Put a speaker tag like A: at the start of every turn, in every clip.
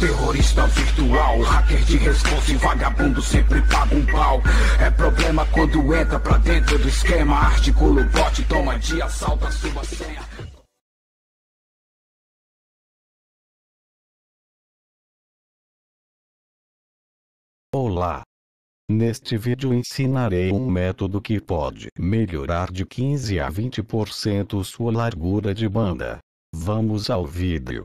A: Terrorista virtual, hacker de responsa e vagabundo sempre paga um pau. É problema quando entra pra dentro do esquema. Articula
B: o bot, toma de assalto a sua senha. Olá! Neste vídeo ensinarei um método que pode melhorar
C: de 15 a 20% sua largura de banda. Vamos ao vídeo.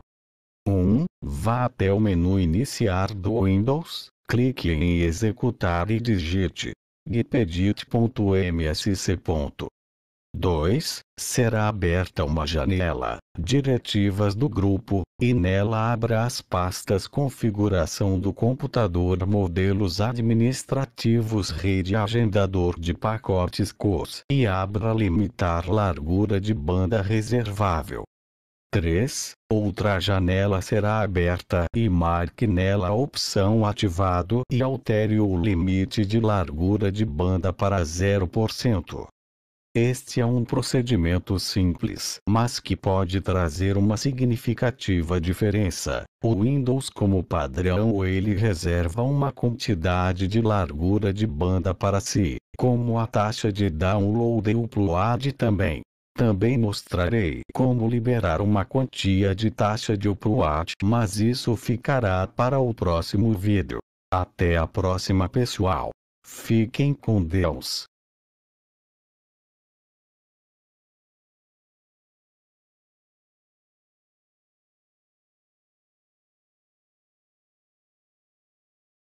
C: 1. Vá até o menu Iniciar do Windows, clique em Executar e digite gpedit.msc. 2. Será aberta uma janela Diretivas do grupo e nela abra as pastas Configuração do computador, Modelos administrativos, Rede, Agendador de pacotes, Cores e abra Limitar largura de banda reservável. 3. Outra janela será aberta e marque nela a opção ativado e altere o limite de largura de banda para 0%. Este é um procedimento simples, mas que pode trazer uma significativa diferença. O Windows, como padrão, ele reserva uma quantidade de largura de banda para si, como a taxa de download e upload também. Também mostrarei como liberar uma quantia de taxa de upload, mas isso ficará para o próximo vídeo. Até a
B: próxima pessoal. Fiquem com Deus.